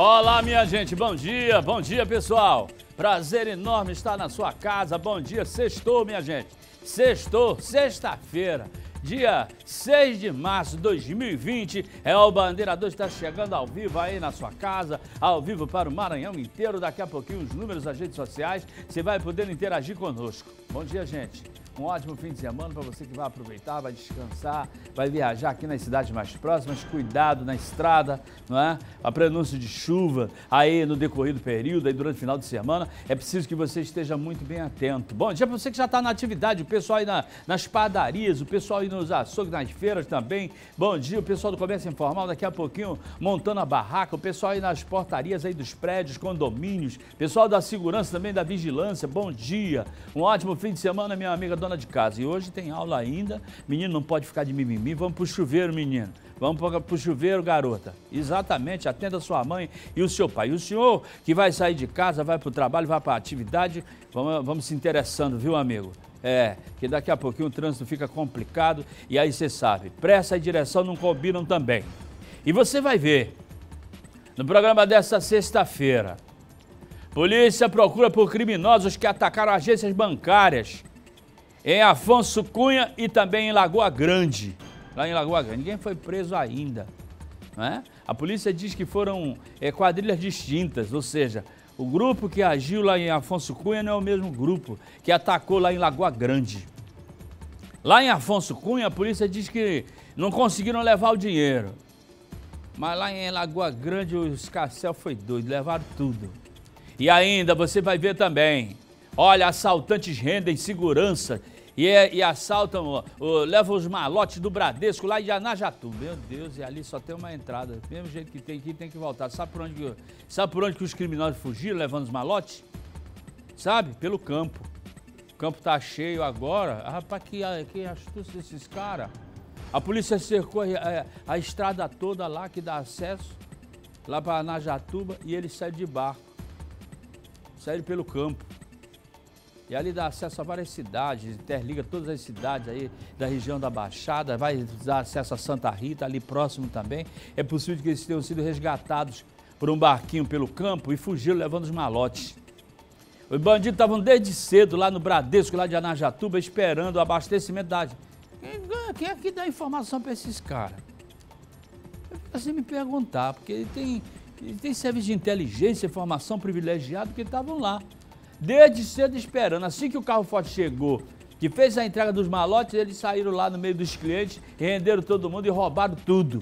Olá, minha gente, bom dia, bom dia, pessoal. Prazer enorme estar na sua casa. Bom dia, sextou, minha gente. Sextou, sexta-feira, dia 6 de março de 2020. É o Bandeira 2 está chegando ao vivo aí na sua casa, ao vivo para o Maranhão inteiro. Daqui a pouquinho os números das redes sociais, você vai poder interagir conosco. Bom dia, gente. Um ótimo fim de semana para você que vai aproveitar, vai descansar, vai viajar aqui nas cidades mais próximas. Cuidado na estrada, não é? A prenúncia de chuva aí no decorrer do período, aí durante o final de semana. É preciso que você esteja muito bem atento. Bom dia para você que já está na atividade, o pessoal aí na, nas padarias, o pessoal aí nos açougues, nas feiras também. Bom dia, o pessoal do comércio informal daqui a pouquinho montando a barraca, o pessoal aí nas portarias aí dos prédios, condomínios, pessoal da segurança também, da vigilância. Bom dia, um ótimo fim de semana, minha amiga dona dona de casa. E hoje tem aula ainda. Menino não pode ficar de mimimi. Vamos pro chuveiro, menino. Vamos pro chuveiro, garota. Exatamente, atenda sua mãe e o seu pai. E o senhor que vai sair de casa, vai pro trabalho, vai pra atividade, vamos, vamos se interessando, viu, amigo? É, que daqui a pouquinho o trânsito fica complicado e aí você sabe, pressa e direção não combinam também. E você vai ver, no programa desta sexta-feira, polícia procura por criminosos que atacaram agências bancárias em Afonso Cunha e também em Lagoa Grande. Lá em Lagoa Grande. Ninguém foi preso ainda. É? A polícia diz que foram é, quadrilhas distintas, ou seja, o grupo que agiu lá em Afonso Cunha não é o mesmo grupo que atacou lá em Lagoa Grande. Lá em Afonso Cunha, a polícia diz que não conseguiram levar o dinheiro. Mas lá em Lagoa Grande, o escarcel foi doido, levaram tudo. E ainda, você vai ver também, olha, assaltantes rendem segurança e, é, e assaltam, ó, ó, levam os malotes do Bradesco lá em Anajatu. Meu Deus, e ali só tem uma entrada. Do mesmo jeito que tem aqui, tem que voltar. Sabe por onde que, sabe por onde que os criminosos fugiram levando os malotes? Sabe? Pelo campo. O campo tá cheio agora. Ah, rapaz, que, ah, que astúcia desses caras. A polícia cercou a, eh, a, eh, a, estrada toda lá que dá acesso, lá para Najatuba, e eles saíram de barco. Saíram pelo campo. E ali dá acesso a várias cidades, interliga todas as cidades aí da região da Baixada, vai dar acesso a Santa Rita, ali próximo também. É possível que eles tenham sido resgatados por um barquinho pelo campo e fugiram levando os malotes. Os bandidos estavam desde cedo lá no Bradesco, lá de Anajatuba, esperando o abastecimento da... Quem é que dá informação para esses caras? Eu assim me perguntar, porque ele tem, ele tem serviço de inteligência, informação privilegiada, porque estavam lá desde cedo esperando. Assim que o carro forte chegou, que fez a entrega dos malotes, eles saíram lá no meio dos clientes, renderam todo mundo e roubaram tudo.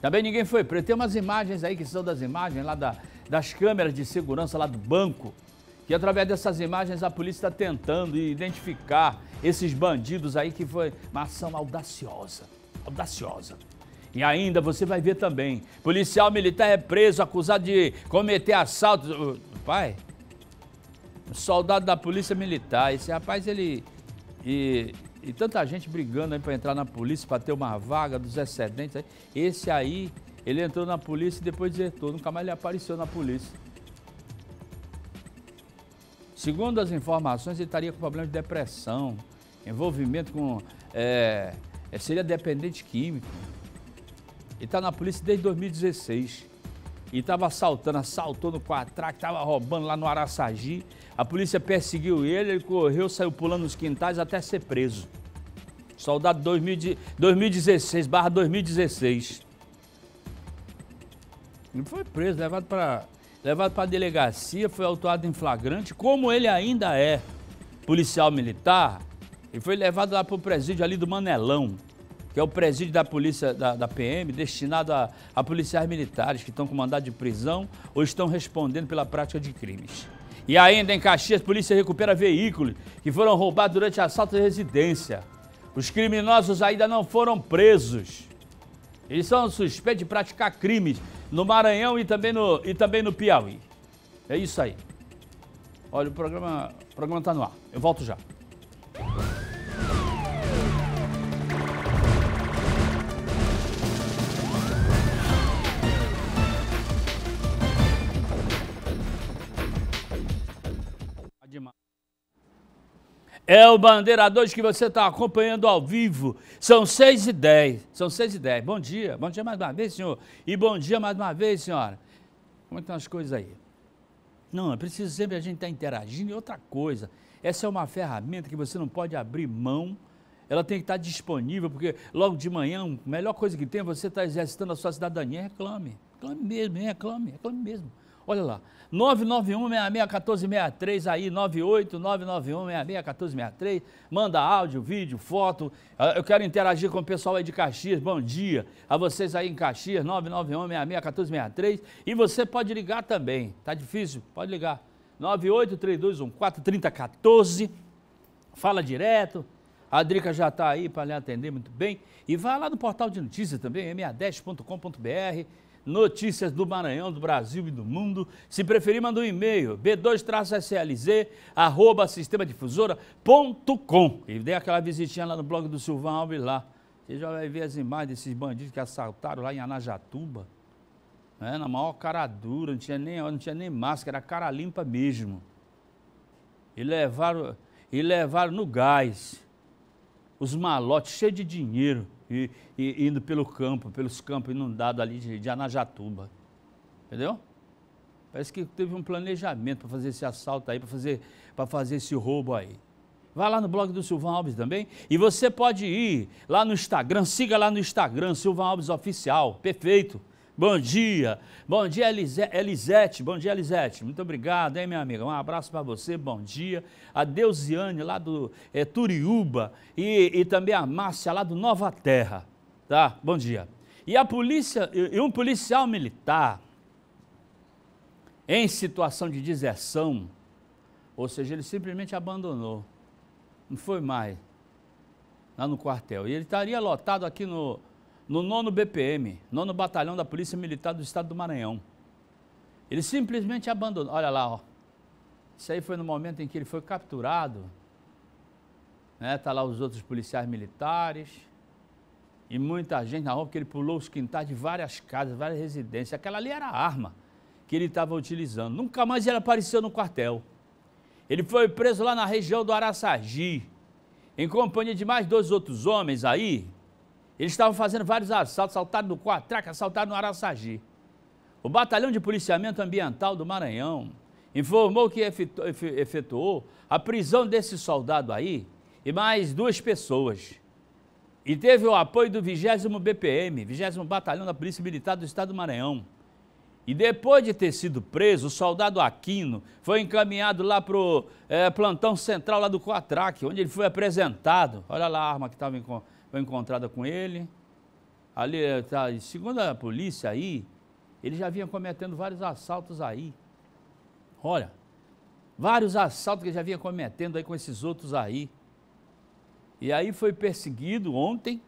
Também ninguém foi preso. Tem umas imagens aí que são das imagens lá da, das câmeras de segurança lá do banco, que através dessas imagens a polícia está tentando identificar esses bandidos aí que foi uma ação audaciosa, audaciosa. E ainda você vai ver também, policial militar é preso acusado de cometer assalto. Pai, soldado da polícia militar. Esse rapaz, ele. E, e tanta gente brigando aí para entrar na polícia, para ter uma vaga dos excedentes. Aí. Esse aí, ele entrou na polícia e depois desertou. Nunca mais ele apareceu na polícia. Segundo as informações, ele estaria com problema de depressão, envolvimento com. É, é seria dependente químico. Ele está na polícia desde 2016 e estava assaltando, assaltou no quatraque, estava roubando lá no Araçagi. A polícia perseguiu ele, ele correu, saiu pulando nos quintais até ser preso. Soldado 2016, barra 2016. Ele foi preso, levado para levado a delegacia, foi autuado em flagrante. Como ele ainda é policial militar, ele foi levado lá para o presídio ali do Manelão, que é o presídio da polícia da, da PM, destinado a, a policiais militares que estão com mandado de prisão ou estão respondendo pela prática de crimes. E ainda em Caxias, a polícia recupera veículos que foram roubados durante assalto de residência. Os criminosos ainda não foram presos. Eles são suspeitos de praticar crimes no Maranhão e também no, e também no Piauí. É isso aí. Olha, o programa está programa tá no ar. Eu volto já. É o bandeirador que você está acompanhando ao vivo. São seis e dez. São seis e dez. Bom dia. Bom dia mais uma vez, senhor. E bom dia mais uma vez, senhora. Como é estão as coisas aí? Não, é preciso sempre a gente estar tá interagindo. E outra coisa, essa é uma ferramenta que você não pode abrir mão. Ela tem que estar tá disponível, porque logo de manhã, a melhor coisa que tem é você estar tá exercitando a sua cidadania. Reclame. Reclame mesmo, reclame. Reclame mesmo. Olha lá, 991-661463 aí, 98991-661463, manda áudio, vídeo, foto, ah, eu quero interagir com o pessoal aí de Caxias, bom dia a vocês aí em Caxias, 991-661463 e você pode ligar também, tá difícil? Pode ligar, 98 9832143014, fala direto, a Drica já está aí para lhe atender muito bem. E vá lá no portal de notícias também, ma10.com.br notícias do Maranhão, do Brasil e do mundo. Se preferir, manda um e-mail, b2-slz, E dê aquela visitinha lá no blog do Silvão Alves lá. Você já vai ver as imagens desses bandidos que assaltaram lá em Anajatuba. Né? Na maior cara dura, não tinha, nem, não tinha nem máscara, era cara limpa mesmo. E levaram, e levaram no gás. Os malotes cheios de dinheiro e, e indo pelo campo, pelos campos inundados ali de, de Anajatuba. Entendeu? Parece que teve um planejamento para fazer esse assalto aí, para fazer, fazer esse roubo aí. Vá lá no blog do Silvão Alves também. E você pode ir lá no Instagram, siga lá no Instagram, Silvão Alves Oficial. Perfeito. Bom dia. Bom dia, Elisete. Bom dia, Elisete. Muito obrigado, hein, minha amiga? Um abraço para você, bom dia. A Deusiane, lá do é, Turiúba, e, e também a Márcia, lá do Nova Terra, tá? Bom dia. E a polícia, e um policial militar em situação de deserção, ou seja, ele simplesmente abandonou, não foi mais lá no quartel. E ele estaria lotado aqui no, no nono BPM, nono Batalhão da Polícia Militar do Estado do Maranhão. Ele simplesmente abandonou. Olha lá, ó. Isso aí foi no momento em que ele foi capturado. Né? Tá lá os outros policiais militares e muita gente na rua, porque ele pulou os quintais de várias casas, várias residências. Aquela ali era a arma que ele estava utilizando. Nunca mais ele apareceu no quartel. Ele foi preso lá na região do Araçagi, em companhia de mais dois outros homens aí, eles estavam fazendo vários assaltos, assaltado no Quatraca, assaltado no Araçagi. O Batalhão de Policiamento Ambiental do Maranhão informou que efetuou a prisão desse soldado aí e mais duas pessoas. E teve o apoio do 20 BPM, 20 Batalhão da Polícia Militar do Estado do Maranhão. E depois de ter sido preso, o soldado Aquino foi encaminhado lá para o é, eh, plantão central lá do Coatraque, onde ele foi apresentado. Olha lá a arma que estava foi encontrada com ele. Ali, tá, segundo a polícia aí, ele já vinha cometendo vários assaltos aí. Olha, vários assaltos que ele já vinha cometendo aí com esses outros aí. E aí foi perseguido ontem,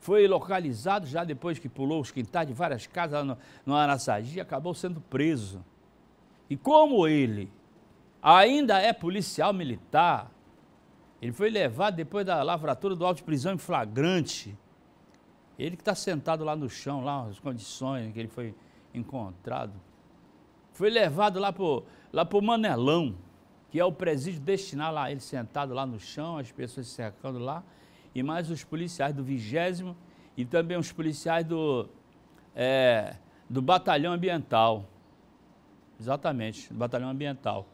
foi localizado já depois que pulou os quintais de várias casas no, no Araçagi, acabou sendo preso. E como ele ainda é policial militar, ele foi levado depois da lavratura do alto de prisão em flagrante. Ele que está sentado lá no chão, lá as condições em que ele foi encontrado. Foi levado lá para lá o Manelão, que é o presídio destinado lá, ele sentado lá no chão, as pessoas cercando lá, e mais os policiais do vigésimo e também os policiais do, é, do batalhão ambiental. Exatamente, do batalhão ambiental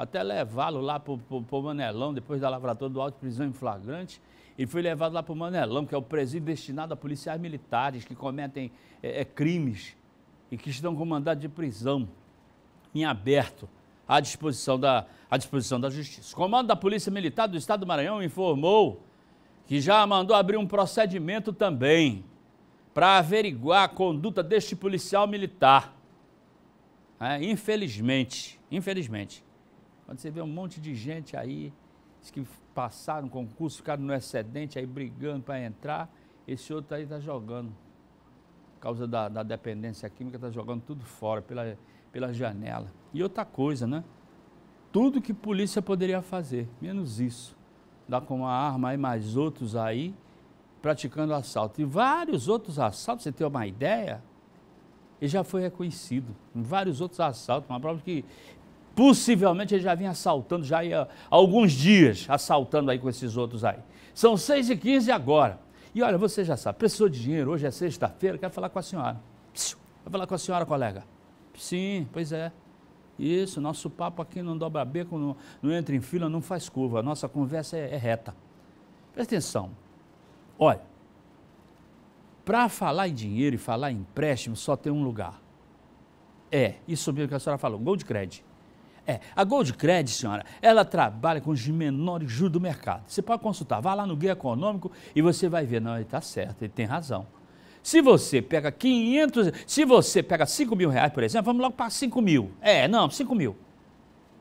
até levá-lo lá para o Manelão, depois da lavratura do alto prisão em flagrante. e foi levado lá para o Manelão, que é o presídio destinado a policiais militares que cometem é, é, crimes e que estão com mandado de prisão em aberto à disposição, da, à disposição da Justiça. O comando da Polícia Militar do Estado do Maranhão informou que já mandou abrir um procedimento também para averiguar a conduta deste policial militar. É, infelizmente, infelizmente, quando você vê um monte de gente aí, que passaram concurso, ficaram no excedente, aí brigando para entrar, esse outro aí está jogando. Por causa da, da dependência química, está jogando tudo fora, pela, pela janela. E outra coisa, né? Tudo que polícia poderia fazer, menos isso. Dá com uma arma aí, mais outros aí, praticando assalto. E vários outros assaltos, você tem uma ideia? Ele já foi reconhecido em vários outros assaltos, uma prova que Possivelmente ele já vinha assaltando, já ia, há alguns dias assaltando aí com esses outros aí. São 6 e 15 agora. E olha, você já sabe, precisou de dinheiro, hoje é sexta-feira, quero falar com a senhora. Vou falar com a senhora, colega. Sim, pois é. Isso, nosso papo aqui não dobra beco, não, não entra em fila, não faz curva. A nossa conversa é, é reta. Presta atenção. Olha, para falar em dinheiro e falar em empréstimo, só tem um lugar. É, isso mesmo que a senhora falou, Gold Credit. É, a Gold Credit, senhora, ela trabalha com os menores juros do mercado. Você pode consultar, vá lá no Guia Econômico e você vai ver, não, ele está certo, ele tem razão. Se você pega 500, se você pega 5 mil reais, por exemplo, vamos logo para 5 mil. É, não, 5 mil.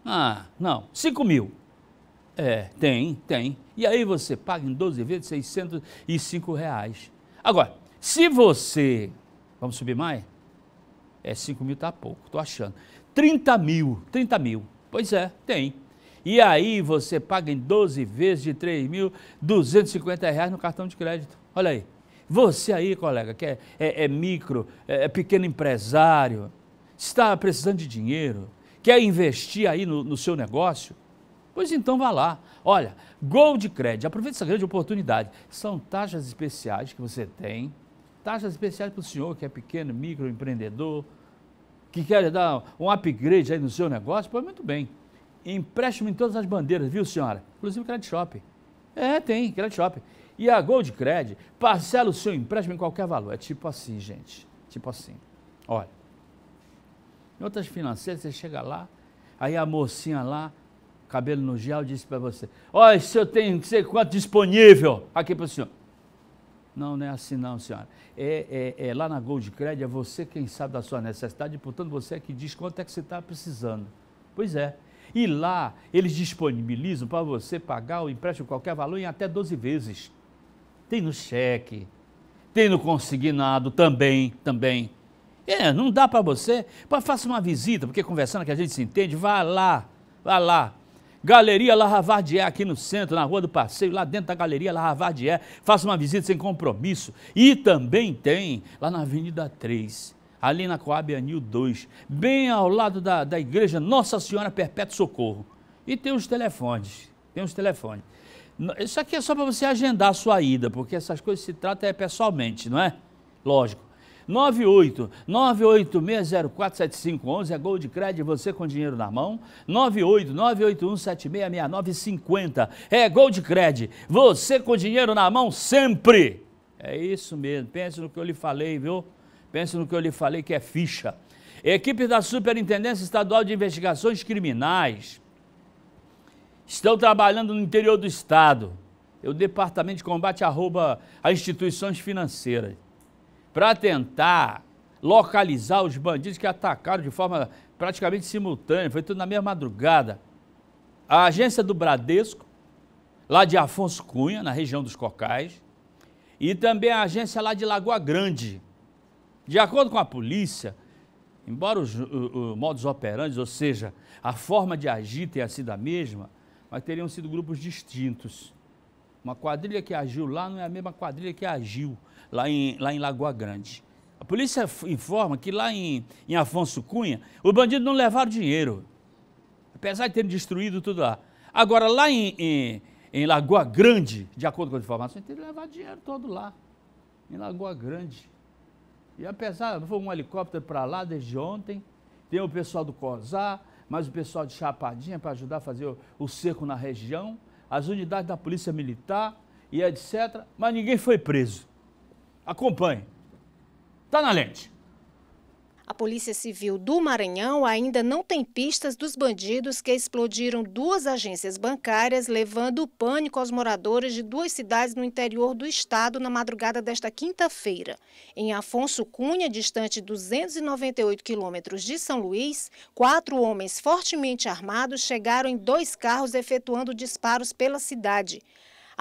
Ah, não, 5 mil. É, tem, tem. E aí você paga em 12 vezes 605 reais. Agora, se você, vamos subir mais? É, 5 mil está pouco, estou achando. 30 mil, 30 mil. Pois é, tem. E aí você paga em 12 vezes de 3.250 reais no cartão de crédito. Olha aí. Você aí, colega, que é, é, é micro, é, é, pequeno empresário, está precisando de dinheiro, quer investir aí no, no seu negócio? Pois então vá lá. Olha, Gold de Crédito, essa grande oportunidade. São taxas especiais que você tem, taxas especiais para o senhor que é pequeno, micro empreendedor, que quer dar um upgrade aí no seu negócio, pô, muito bem. Empréstimo em todas as bandeiras, viu, senhora? Inclusive Credit Shop. É, tem, Credit Shop. E a Gold Credit, parcela o seu empréstimo em qualquer valor. É tipo assim, gente. Tipo assim. Olha. Em outras financeiras, você chega lá, aí a mocinha lá, cabelo no gel, disse para você: Olha, se eu tenho não sei quanto disponível aqui para o senhor. Não, não é assim não, senhora. É, é, é lá na Gold Credit, é você quem sabe da sua necessidade, portanto você é que diz quanto é que você está precisando. Pois é. E lá eles disponibilizam para você pagar o empréstimo qualquer valor em até 12 vezes. Tem no cheque, tem no consignado também, também. É, não dá para você. faça uma visita, porque conversando que a gente se entende, vá lá, vá lá. Galeria Larravardier, aqui no centro, na Rua do Passeio, lá dentro da Galeria Larravardier. Faça uma visita sem compromisso. E também tem lá na Avenida 3, ali na Coab Anil 2, bem ao lado da, da Igreja Nossa Senhora Perpétuo Socorro. E tem os telefones, tem os telefones. Isso aqui é só para você agendar a sua ida, porque essas coisas se trata é pessoalmente, não é? Lógico. 98 986047511 é gol de crédito, você com dinheiro na mão. 98 981766950 é gol de crédito, você com dinheiro na mão sempre. É isso mesmo, pense no que eu lhe falei, viu? Pense no que eu lhe falei que é ficha. Equipe da Superintendência Estadual de Investigações Criminais estão trabalhando no interior do estado. É o Departamento de Combate a Rouba a Instituições Financeiras para tentar localizar os bandidos que atacaram de forma praticamente simultânea, foi tudo na mesma madrugada. A agência do Bradesco, lá de Afonso Cunha, na região dos Cocais, e também a agência lá de Lagoa Grande. De acordo com a polícia, embora os, o, o modus operandi, ou seja, a forma de agir tenha sido a mesma, mas teriam sido grupos distintos. Uma quadrilha que agiu lá não é a mesma quadrilha que agiu lá em, lá em Lagoa Grande. A polícia informa que lá em, em Afonso Cunha, os bandidos não levaram dinheiro, apesar de terem destruído tudo lá. Agora, lá em, em, em Lagoa Grande, de acordo com as informações, terem levado dinheiro todo lá, em Lagoa Grande. E apesar, foi um helicóptero para lá desde ontem, tem o pessoal do COSAR, mais o pessoal de Chapadinha para ajudar a fazer o, o cerco na região, as unidades da Polícia Militar e etc. Mas ninguém foi preso. Acompanhe. Tá na lente. A Polícia Civil do Maranhão ainda não tem pistas dos bandidos que explodiram duas agências bancárias, levando o pânico aos moradores de duas cidades no interior do estado na madrugada desta quinta-feira. Em Afonso Cunha, distante 298 quilômetros de São Luís, quatro homens fortemente armados chegaram em dois carros efetuando disparos pela cidade.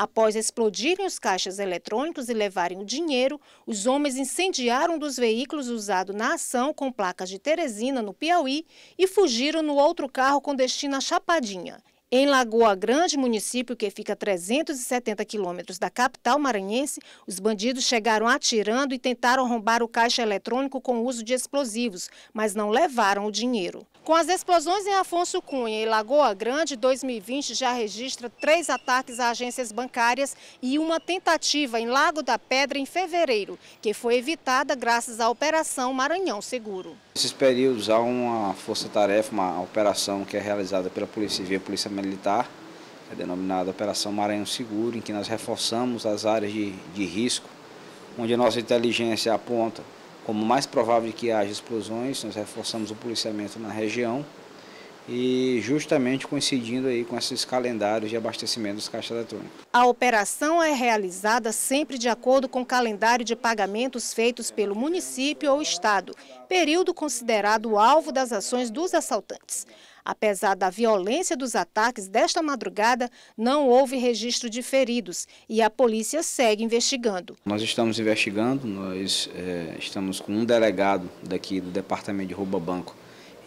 Após explodirem os caixas eletrônicos e levarem o dinheiro, os homens incendiaram um dos veículos usado na ação com placas de Teresina, no Piauí, e fugiram no outro carro com destino a Chapadinha. Em Lagoa Grande, município que fica a 370 quilômetros da capital maranhense, os bandidos chegaram atirando e tentaram arrombar o caixa eletrônico com uso de explosivos, mas não levaram o dinheiro. Com as explosões em Afonso Cunha e Lagoa Grande, 2020 já registra três ataques a agências bancárias e uma tentativa em Lago da Pedra em fevereiro, que foi evitada graças à Operação Maranhão Seguro. Nesses períodos há uma força-tarefa, uma operação que é realizada pela Polícia Civil e Polícia Militar, é denominada Operação Maranhão Seguro, em que nós reforçamos as áreas de, de risco, onde a nossa inteligência aponta como mais provável que haja explosões, nós reforçamos o policiamento na região e justamente coincidindo aí com esses calendários de abastecimento dos caixas eletrônicos. A operação é realizada sempre de acordo com o calendário de pagamentos feitos pelo município ou estado, período considerado alvo das ações dos assaltantes. Apesar da violência dos ataques desta madrugada, não houve registro de feridos e a polícia segue investigando. Nós estamos investigando, nós é, estamos com um delegado daqui do Departamento de Rouba Banco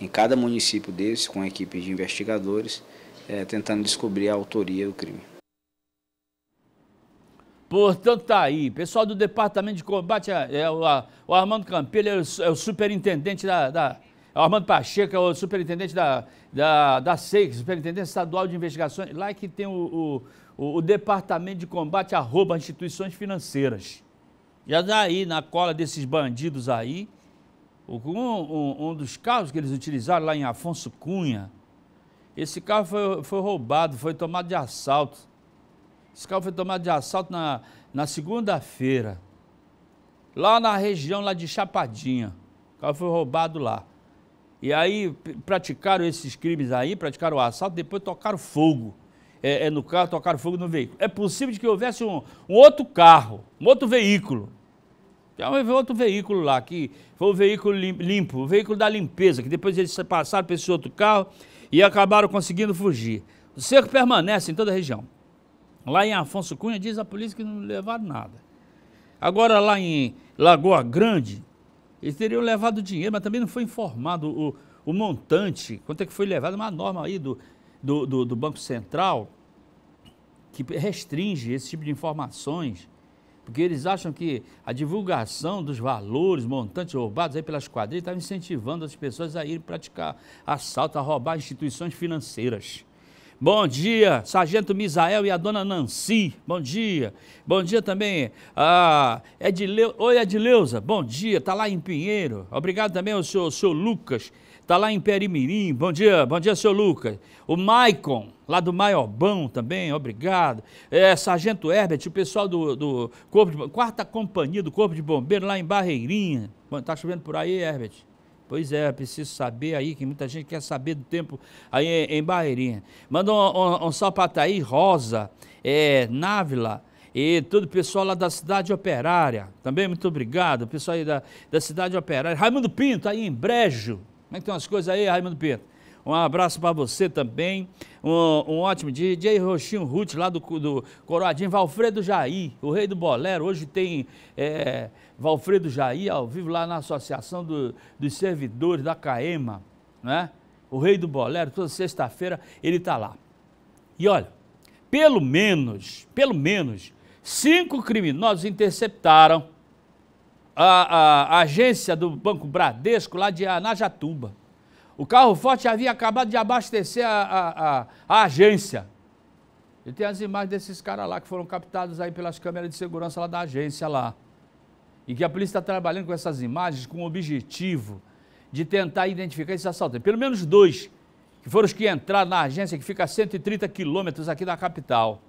em cada município desse, com a equipe de investigadores, é, tentando descobrir a autoria do crime. Portanto, tá aí. Pessoal do Departamento de Combate, é, é o, a, o Armando Campilho é o, é o superintendente da, da... É Armando Pacheco é o superintendente da, da, da SEIC, Superintendência Estadual de Investigações. Lá é que tem o, o, o Departamento de Combate a Roubo a Instituições Financeiras. já está é daí, na cola desses bandidos aí, um, um, um, dos carros que eles utilizaram lá em Afonso Cunha, esse carro foi, foi roubado, foi tomado de assalto. Esse carro foi tomado de assalto na, na segunda-feira, lá na região lá de Chapadinha. O carro foi roubado lá. E aí praticaram esses crimes aí, praticaram o assalto, depois tocaram fogo. É, é no carro, tocaram fogo no veículo. É possível que houvesse um, um outro carro, um outro veículo então, outro veículo lá, que foi o veículo limpo, o veículo da limpeza, que depois eles passaram para esse outro carro e acabaram conseguindo fugir. O cerco permanece em toda a região. Lá em Afonso Cunha, diz a polícia que não levaram nada. Agora, lá em Lagoa Grande, eles teriam levado dinheiro, mas também não foi informado o, o montante, quanto é que foi levado, uma norma aí do, do, do, do Banco Central que restringe esse tipo de informações porque eles acham que a divulgação dos valores, montantes roubados aí pelas quadrilhas, está incentivando as pessoas a ir praticar assalto, a roubar instituições financeiras. Bom dia, Sargento Misael e a dona Nancy. Bom dia. Bom dia também. Ah, Edileu... Oi, Edileuza. Bom dia. Está lá em Pinheiro. Obrigado também ao senhor Lucas está lá em Perimirim. Bom dia, bom dia, seu Lucas. O Maicon, lá do Maiobão também, obrigado. É, Sargento Herbert, o pessoal do, do Corpo de Quarta Companhia do Corpo de Bombeiros, lá em Barreirinha. Está chovendo por aí, Herbert? Pois é, preciso saber aí, que muita gente quer saber do tempo aí em Barreirinha. Manda um, um, um para Rosa, é, Návila e todo o pessoal lá da Cidade Operária. Também muito obrigado, pessoal aí da, da Cidade Operária. Raimundo Pinto, aí em Brejo, como é que estão as coisas aí, Raimundo Pedro? Um abraço para você também. Um, um ótimo dia. DJ Roxinho Ruth, lá do, do Coroadinho. Valfredo Jair, o rei do bolero. Hoje tem é, Valfredo Jair ao vivo lá na Associação do, dos Servidores da CAEMA. Né? O rei do bolero, toda sexta-feira ele está lá. E olha, pelo menos, pelo menos, cinco criminosos interceptaram a, a, agência do Banco Bradesco, lá de Anajatuba. O carro forte havia acabado de abastecer a, a agência. E tem as imagens desses caras lá que foram captados aí pelas câmeras de segurança lá da agência lá. E que a polícia está trabalhando com essas imagens com o objetivo de tentar identificar esses assaltantes. Pelo menos dois, que foram os que entraram na agência que fica a 130 quilômetros aqui da capital.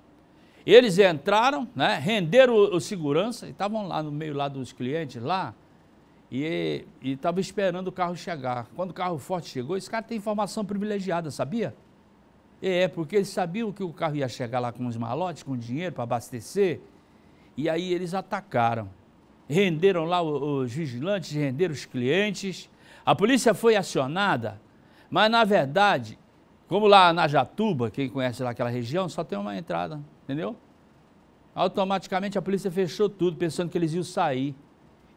Eles entraram, né, renderam o, o segurança, e estavam lá no meio lá dos clientes lá, e estava esperando o carro chegar. Quando o carro forte chegou, esse cara tem informação privilegiada, sabia? É, é porque eles sabiam que o carro ia chegar lá com os malotes, com dinheiro para abastecer, e aí eles atacaram. Renderam lá os vigilantes, renderam os clientes. A polícia foi acionada, mas na verdade, como lá na Jatuba, quem conhece lá aquela região, só tem uma entrada, Entendeu? Automaticamente a polícia fechou tudo, pensando que eles iam sair.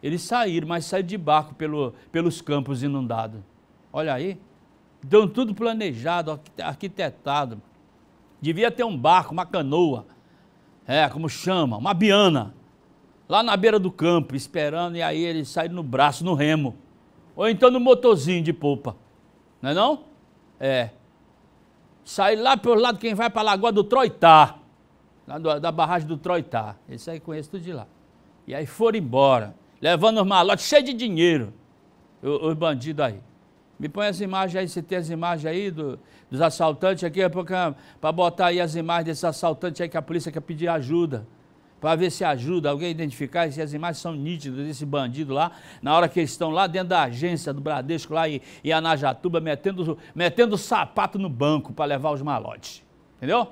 Eles saíram, mas saíram de barco pelo, pelos campos inundados. Olha aí. Deu tudo planejado, arquitetado. Devia ter um barco, uma canoa. É, como chama? Uma biana. Lá na beira do campo, esperando, e aí eles saíram no braço, no remo. Ou então no motorzinho de polpa. Não é não? É. Sair lá pelo lado, quem vai para a Lagoa do Troitá lá do, da barragem do Troitá. Esse aí conheço tudo de lá. E aí foram embora, levando os malotes cheios de dinheiro, os, bandidos aí. Me põe as imagens aí, se tem as imagens aí do, dos assaltantes aqui, é para botar aí as imagens desses assaltantes aí que a polícia quer pedir ajuda. Para ver se ajuda alguém a identificar se as imagens são nítidas desse bandido lá, na hora que eles estão lá dentro da agência do Bradesco, lá em, em Anajatuba, metendo, metendo sapato no banco para levar os malotes. Entendeu?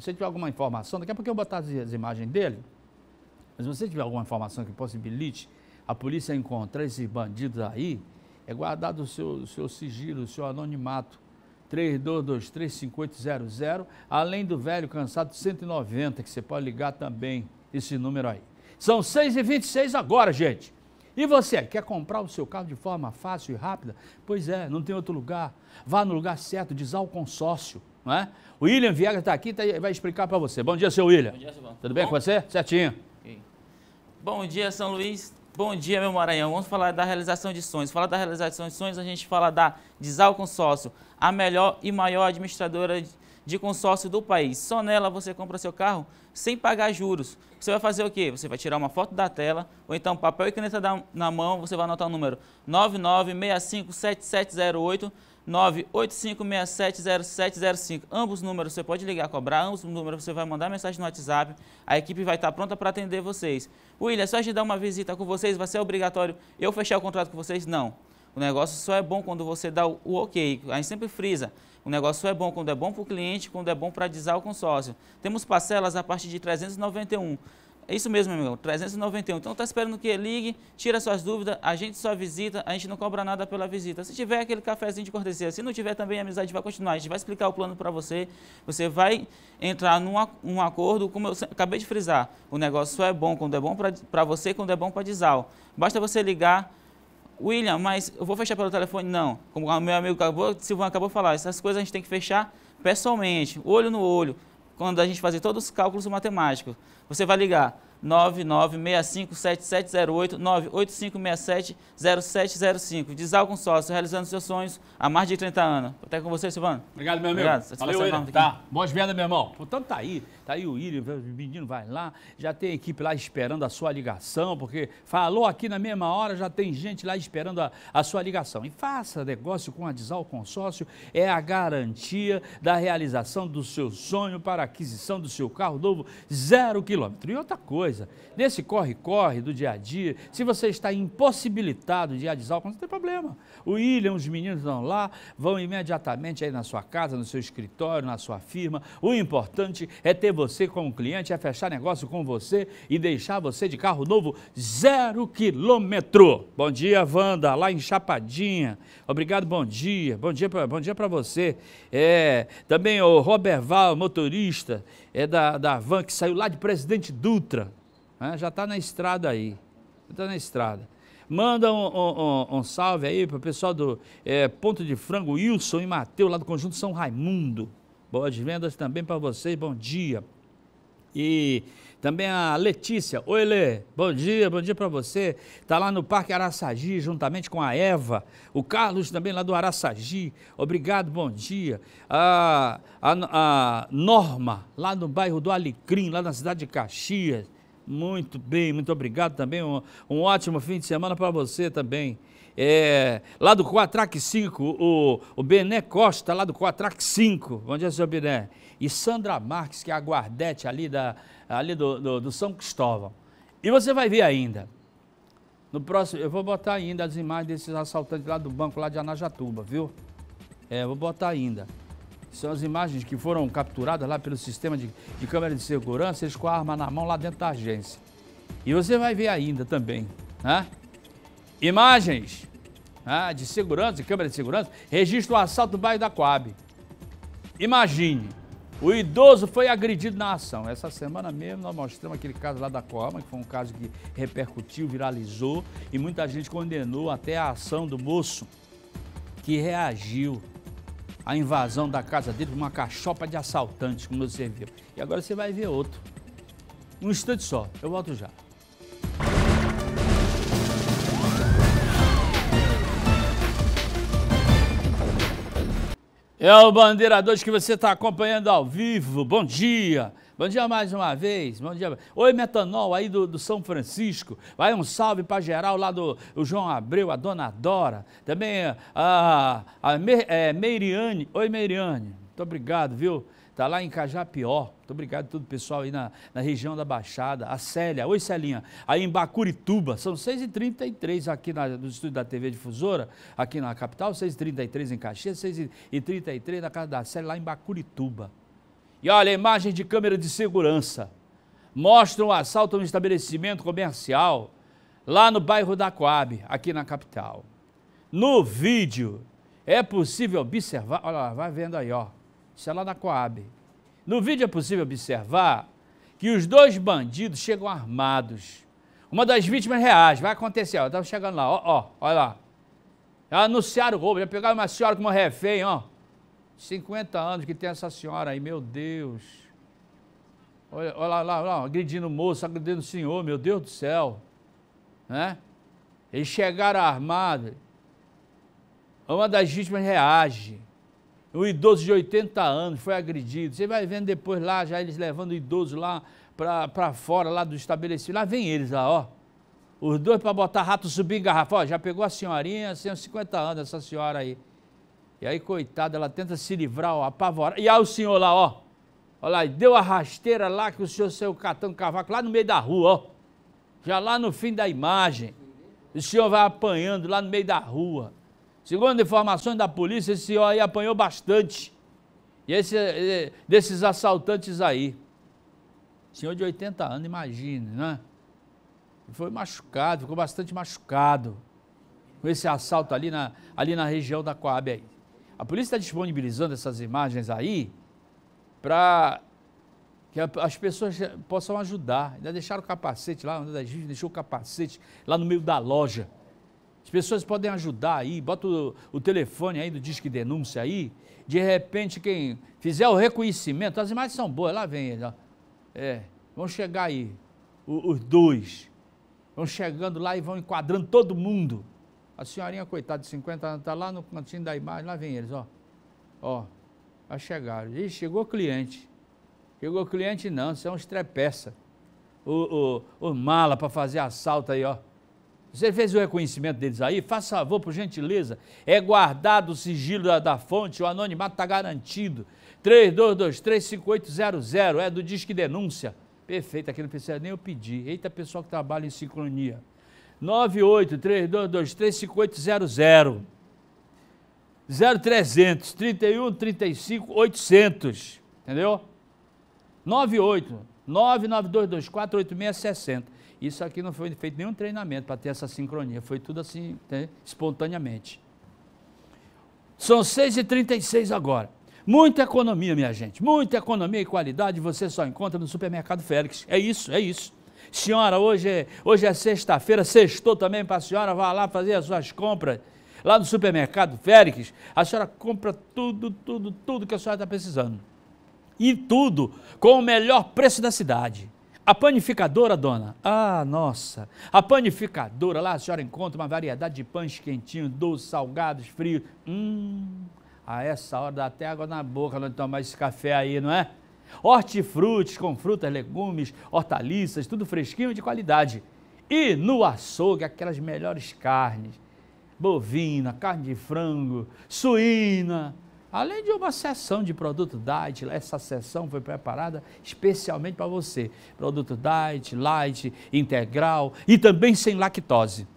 você tiver alguma informação, daqui a pouco eu vou botar as, imagens dele, mas se você tiver alguma informação que possibilite a polícia encontrar esses bandidos aí, é guardado o seu, o seu sigilo, o seu anonimato. 3223-5800, além do velho cansado 190, que você pode ligar também esse número aí. São 6h26 agora, gente. E você, quer comprar o seu carro de forma fácil e rápida? Pois é, não tem outro lugar. Vá no lugar certo, diz ao consórcio não é? O William Viegas está aqui, e tá vai explicar para você. Bom dia, seu William. Bom dia, Silvão. Tudo bem com você? Certinho. Bom dia, São Luís. Bom dia, meu Maranhão. Vamos falar da realização de sonhos. Falar da realização de sonhos, a gente fala da Desal Consórcio, a melhor e maior administradora de consórcio do país. Só nela você compra seu carro sem pagar juros. Você vai fazer o quê? Você vai tirar uma foto da tela, ou então papel e caneta na mão, você vai anotar o número 99657708 985670705. Ambos números você pode ligar, cobrar, ambos números você vai mandar mensagem no WhatsApp, a equipe vai estar pronta para atender vocês. William, é só dar uma visita com vocês, vai ser obrigatório eu fechar o contrato com vocês? Não. O negócio só é bom quando você dá o, ok, a gente sempre frisa. O negócio só é bom quando é bom para o cliente, quando é bom para desar o consórcio. Temos parcelas a partir de 391. É isso mesmo, meu amigo, 391. Então tá esperando que ligue, tira suas dúvidas, a gente só visita, a gente não cobra nada pela visita. Se tiver aquele cafezinho de cortesia, se não tiver também a amizade vai continuar, a gente vai explicar o plano para você, você vai entrar num, acordo, como eu acabei de frisar, o negócio só é bom quando é bom para você quando é bom para Dizal. Basta você ligar, William, mas eu vou fechar pelo telefone? Não. Como o meu amigo acabou, Silvão acabou de falar, essas coisas a gente tem que fechar pessoalmente, olho no olho quando a gente fazer todos os cálculos matemáticos. Você vai ligar 99657708985670705. Dizal Consórcio, realizando seus sonhos há mais de 30 anos. Até com você, Silvano. Obrigado, meu amigo. Obrigado. Valeu, Tá. Boas vendas, meu irmão. Portanto, tá aí. Tá aí o William, o menino vai lá. Já tem equipe lá esperando a sua ligação, porque falou aqui na mesma hora, já tem gente lá esperando a, a sua ligação. E faça negócio com a Dizal Consórcio. É a garantia da realização do seu sonho para aquisição do seu carro novo zero quilômetro. E outra coisa, coisa. Nesse corre-corre do dia a dia, se você está impossibilitado de adesar, não tem problema. O William, os meninos vão lá, vão imediatamente aí na sua casa, no seu escritório, na sua firma. O importante é ter você como cliente, é fechar negócio com você e deixar você de carro novo zero quilômetro. Bom dia, Wanda, lá em Chapadinha. Obrigado, bom dia. Bom dia para você. É, também o Robert Val, motorista é da, da van que saiu lá de Presidente Dutra, né? já está na estrada aí, está na estrada. Manda um, um, um, um salve aí para o pessoal do é, Ponto de Frango, Wilson e Mateu, lá do Conjunto São Raimundo. Boas vendas também para vocês, bom dia. E também a Letícia. Oi, Lê. Bom dia, bom dia para você. Está lá no Parque Araçagi, juntamente com a Eva. O Carlos também lá do Araçagi. Obrigado, bom dia. A, a, a Norma, lá no bairro do Alecrim, lá na cidade de Caxias. Muito bem, muito obrigado também. Um, um ótimo fim de semana para você também. É, lá do Quatrac 5, o, o Bené Costa, lá do Quatrac 5. Bom dia, senhor Bené e Sandra Marques, que é a guardete ali, da, ali do, do, do São Cristóvão. E você vai ver ainda. No próximo, eu vou botar ainda as imagens desses assaltantes lá do banco, lá de Anajatuba, viu? É, vou botar ainda. São as imagens que foram capturadas lá pelo sistema de, de câmera de segurança, eles com a arma na mão lá dentro da agência. E você vai ver ainda também, né? Imagens né, de segurança, de câmera de segurança, registro o assalto no bairro da Coab. Imagine, o idoso foi agredido na ação. Essa semana mesmo nós mostramos aquele caso lá da Coama, que foi um caso que repercutiu, viralizou e muita gente condenou até a ação do moço que reagiu à invasão da casa dele com uma cachopa de assaltantes, como você viu. E agora você vai ver outro. Um instante só, eu volto já. É o Bandeirador que você está acompanhando ao vivo. Bom dia. Bom dia mais uma vez. Bom dia. Oi, Metanol, aí do, do São Francisco. Vai um salve para geral lá do João Abreu, a dona Dora. Também a, a, a é, Meiriane. Oi, Meiriane. Muito obrigado, viu? Está lá em Cajapió. Muito obrigado a todo o pessoal aí na, na região da Baixada. A Célia. Oi, Celinha. Aí em Bacurituba. São 6h33 aqui na, no estúdio da TV Difusora, aqui na capital. 6h33 em Caxias. 6h33 na casa da Célia, lá em Bacurituba. E olha, imagem de câmera de segurança mostra um assalto a um estabelecimento comercial lá no bairro da Coab, aqui na capital. No vídeo é possível observar, olha lá, vai vendo aí, ó isso é lá na Coab. No vídeo é possível observar que os dois bandidos chegam armados. Uma das vítimas reage, vai acontecer, ó, estava tá chegando lá, ó, ó, olha lá. Já anunciaram o roubo, já pegaram uma senhora como refém, ó. 50 anos que tem essa senhora aí, meu Deus. Olha, olha lá, olha lá, agredindo o moço, agredindo o senhor, meu Deus do céu. Né? Eles chegaram armados. Uma das vítimas reage um idoso de 80 anos foi agredido. Você vai vendo depois lá, já eles levando o idoso lá para fora, lá do estabelecimento. Lá vem eles lá, ó. Os dois para botar rato subir em garrafa. Ó, já pegou a senhorinha, assim, uns 50 anos, essa senhora aí. E aí, coitada, ela tenta se livrar, ó, apavorada. E aí o senhor lá, ó. Olha lá, deu a rasteira lá que o senhor saiu catando cavaco lá no meio da rua, ó. Já lá no fim da imagem. O senhor vai apanhando lá no meio da rua. Segundo informações da polícia, esse senhor aí apanhou bastante. E esse, desses assaltantes aí. Senhor de 80 anos, imagine, né? Foi machucado, ficou bastante machucado com esse assalto ali na, ali na região da Coab aí. A polícia está disponibilizando essas imagens aí para que as pessoas possam ajudar. Ainda deixaram o capacete lá, uma das deixou o capacete lá no meio da loja. As pessoas podem ajudar aí, bota o, o telefone aí do Disque Denúncia aí. De repente, quem fizer o reconhecimento, as imagens são boas, lá vem. Lá. É, vão chegar aí, os, os dois. Vão chegando lá e vão enquadrando todo mundo. A senhorinha, coitada de 50 anos, está lá no cantinho da imagem, lá vem eles, ó. Ó, já chegaram. Ih, chegou o cliente. Chegou o cliente, não, isso é um estrepeça. O, o, o mala para fazer assalto aí, ó. Você fez o reconhecimento deles aí? Faça favor, por gentileza. É guardado o sigilo da, da fonte, o anonimato está garantido. 3223-5800, é do Disque Denúncia. Perfeito, aqui não precisa nem eu pedir. Eita, pessoal que trabalha em sincronia. 983223500. 0300 31 35 800. Entendeu? 98 8660 isso aqui não foi feito nenhum treinamento para ter essa sincronia, foi tudo assim, né, espontaneamente. São 6h36 agora. Muita economia, minha gente. Muita economia e qualidade você só encontra no supermercado Félix. É isso, é isso. Senhora, hoje é, hoje é sexta-feira, sextou também para a senhora, vá lá fazer as suas compras. Lá no supermercado Félix, a senhora compra tudo, tudo, tudo que a senhora está precisando. E tudo com o melhor preço da cidade. A panificadora, dona? Ah, nossa. A panificadora, lá a senhora encontra uma variedade de pães quentinhos, doces, salgados, frios. Hum, a essa hora dá até água na boca não tomar esse café aí, não é? Hortifrutis com frutas, legumes, hortaliças, tudo fresquinho e de qualidade. E no açougue, aquelas melhores carnes. Bovina, carne de frango, suína, além de uma sessão de produto diet, essa sessão foi preparada especialmente para você. Produto diet, light, integral e também sem lactose.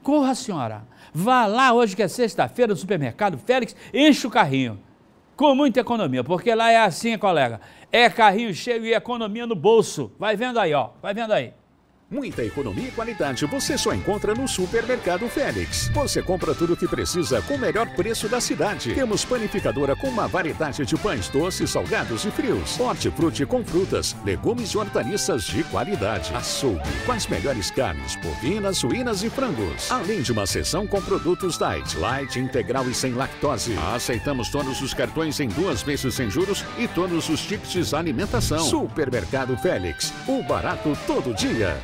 Corra, senhora. Vá lá hoje que é sexta-feira no supermercado Félix, enche o carrinho. Com muita economia, porque lá é assim, colega. É carrinho cheio e economia no bolso. Vai vendo aí, ó. Vai vendo aí. Muita economia e qualidade você só encontra no Supermercado Félix. Você compra tudo o que precisa com o melhor preço da cidade. Temos panificadora com uma variedade de pães doces, salgados e frios. Hortifruti com frutas, legumes e hortaliças de qualidade. Açougue com as melhores carnes, bovinas, suínas e frangos. Além de uma sessão com produtos diet, light, integral e sem lactose. Aceitamos todos os cartões em duas vezes sem juros e todos os tickets alimentação. Supermercado Félix. O barato todo dia.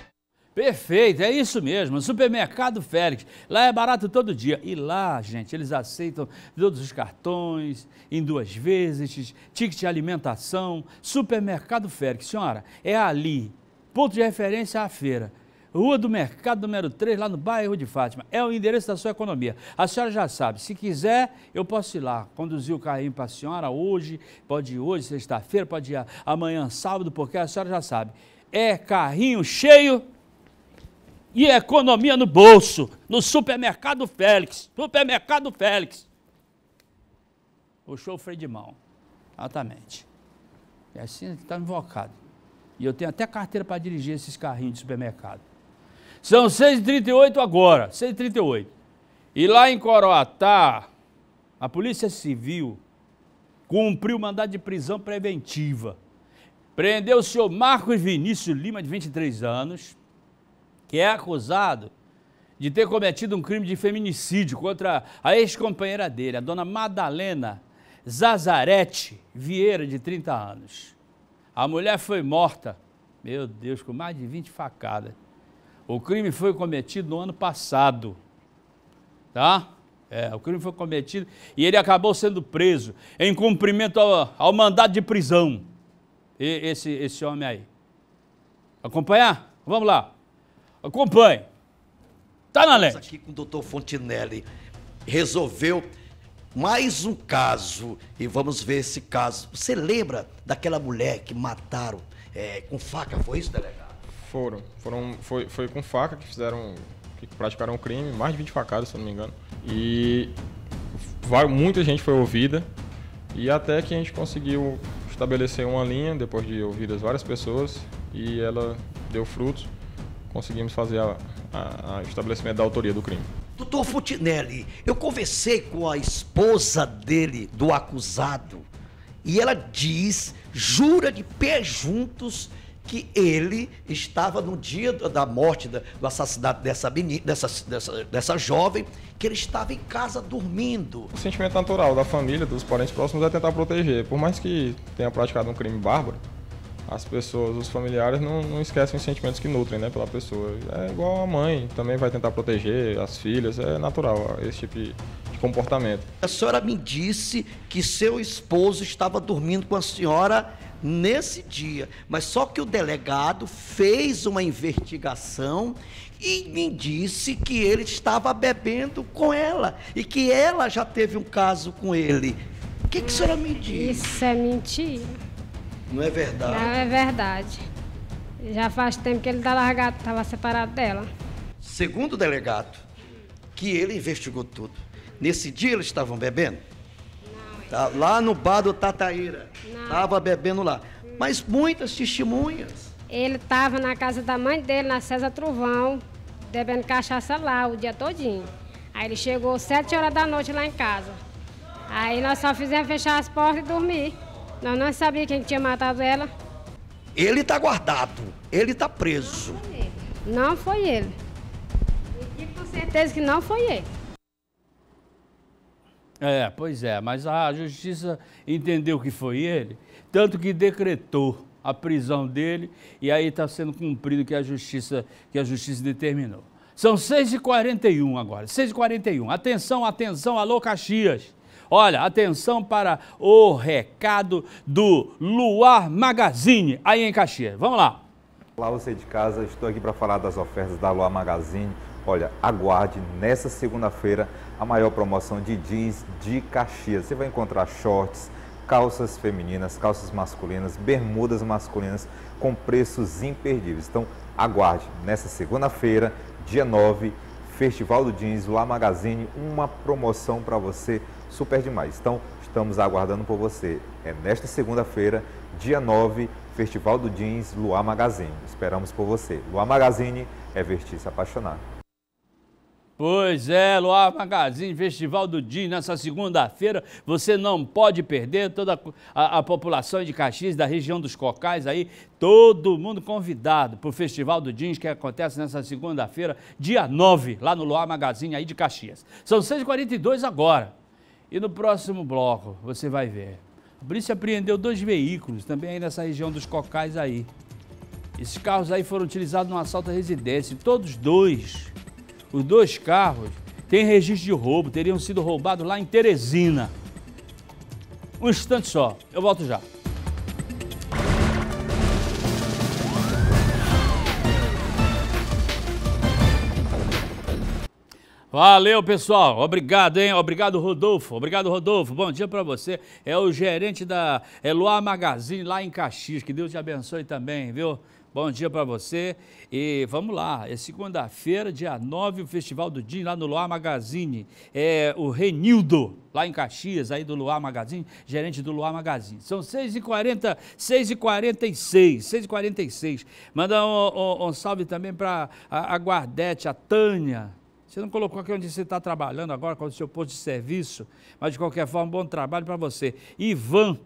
Perfeito, é isso mesmo. Supermercado Félix. Lá é barato todo dia. E lá, gente, eles aceitam todos os cartões, em duas vezes, ticket de alimentação. Supermercado Félix. Senhora, é ali. Ponto de referência à feira. Rua do Mercado número 3, lá no bairro de Fátima. É o endereço da sua economia. A senhora já sabe, se quiser, eu posso ir lá, conduzir o carrinho para a senhora hoje, pode ir hoje, sexta-feira, pode ir amanhã, sábado, porque a senhora já sabe. É carrinho cheio e economia no bolso, no supermercado Félix. Supermercado Félix. Puxou o freio de mão. Exatamente. É assim que está invocado. E eu tenho até carteira para dirigir esses carrinhos de supermercado. São 6h38 agora, 6h38. E lá em Coroatá, a Polícia Civil cumpriu o mandado de prisão preventiva. Prendeu o senhor Marcos Vinícius Lima, de 23 anos, que é acusado de ter cometido um crime de feminicídio contra a ex-companheira dele, a dona Madalena Zazarete Vieira, de 30 anos. A mulher foi morta, meu Deus, com mais de 20 facadas. O crime foi cometido no ano passado, tá? É, o crime foi cometido e ele acabou sendo preso em cumprimento ao, ao mandado de prisão. E, esse, esse homem aí. Acompanhar? Vamos lá. Acompanhe. Tá na lente. aqui com o doutor Fontinelli. Resolveu mais um caso, e vamos ver esse caso. Você lembra daquela mulher que mataram é, com faca, foi isso, delegado? Foram. foram foi, foi com faca que fizeram, que praticaram o crime, mais de 20 facadas, se não me engano. E vai, muita gente foi ouvida, e até que a gente conseguiu estabelecer uma linha, depois de ouvidas várias pessoas, e ela deu frutos conseguimos fazer a, a, a estabelecimento da autoria do crime. Doutor Futinelli, eu conversei com a esposa dele, do acusado, e ela diz, jura de pé juntos, que ele estava no dia da morte, do assassinato dessa, menina, dessa, dessa, dessa jovem, que ele estava em casa dormindo. O sentimento natural da família, dos parentes próximos, é tentar proteger. Por mais que tenha praticado um crime bárbaro, as pessoas, os familiares não, não esquecem os sentimentos que nutrem, né, pela pessoa. É igual a mãe, também vai tentar proteger as filhas, é natural esse tipo de comportamento. A senhora me disse que seu esposo estava dormindo com a senhora nesse dia, mas só que o delegado fez uma investigação e me disse que ele estava bebendo com ela e que ela já teve um caso com ele. O que, que a senhora me diz? Isso é mentira. Não é verdade. Não é verdade. Já faz tempo que ele está largado, estava separado dela. Segundo o delegado, que ele investigou tudo. Nesse dia eles estavam bebendo? Não. Tá, lá no bar do Tataíra. Estava bebendo lá. Mas muitas testemunhas. Ele estava na casa da mãe dele, na César Trovão, bebendo cachaça lá o dia todinho. Aí ele chegou sete horas da noite lá em casa. Aí nós só fizemos fechar as portas e dormir. Nós não sabíamos quem tinha matado ela. Ele está guardado, ele está preso. Não foi ele. E com certeza que não foi ele. É, pois é, mas a justiça entendeu que foi ele, tanto que decretou a prisão dele e aí está sendo cumprido o que a justiça, que a justiça determinou. São 6h41 agora, 6h41. Atenção, atenção, alô Caxias. Olha, atenção para o recado do Luar Magazine, aí em Caxias. Vamos lá. Olá, você de casa, estou aqui para falar das ofertas da Luar Magazine. Olha, aguarde nessa segunda-feira a maior promoção de jeans de Caxias. Você vai encontrar shorts, calças femininas, calças masculinas, bermudas masculinas com preços imperdíveis. Então, aguarde nessa segunda-feira, dia 9, Festival do Jeans, Luar Magazine, uma promoção para você super demais. Então, estamos aguardando por você. É nesta segunda-feira, dia 9, Festival do Jeans Luar Magazine. Esperamos por você. Luar Magazine é vestir se apaixonar. Pois é, Luar Magazine, Festival do Jeans, nessa segunda-feira, você não pode perder, toda a, a, população de Caxias, da região dos Cocais aí, todo mundo convidado para o Festival do Jeans que acontece nessa segunda-feira, dia 9, lá no Luar Magazine aí de Caxias. São 6h42 agora. E no próximo bloco você vai ver. A polícia apreendeu dois veículos, também aí nessa região dos cocais aí. Esses carros aí foram utilizados no assalto à residência. Todos dois, os dois carros, têm registro de roubo, teriam sido roubados lá em Teresina. Um instante só, eu volto já. Valeu, pessoal. Obrigado, hein? Obrigado, Rodolfo. Obrigado, Rodolfo. Bom dia para você. É o gerente da Eloá é Magazine lá em Caxias. Que Deus te abençoe também, viu? Bom dia para você. E vamos lá, é segunda-feira, dia 9, o Festival do Dia lá no Luar Magazine. É o Renildo, lá em Caxias, aí do Luar Magazine, gerente do Luar Magazine. São 6h40, 6h46, 6h46. Manda um, um, um salve também para a, a Guardete, a Tânia, você não colocou aqui onde você está trabalhando agora, qual é o seu posto de serviço, mas de qualquer forma, bom trabalho para você. Ivan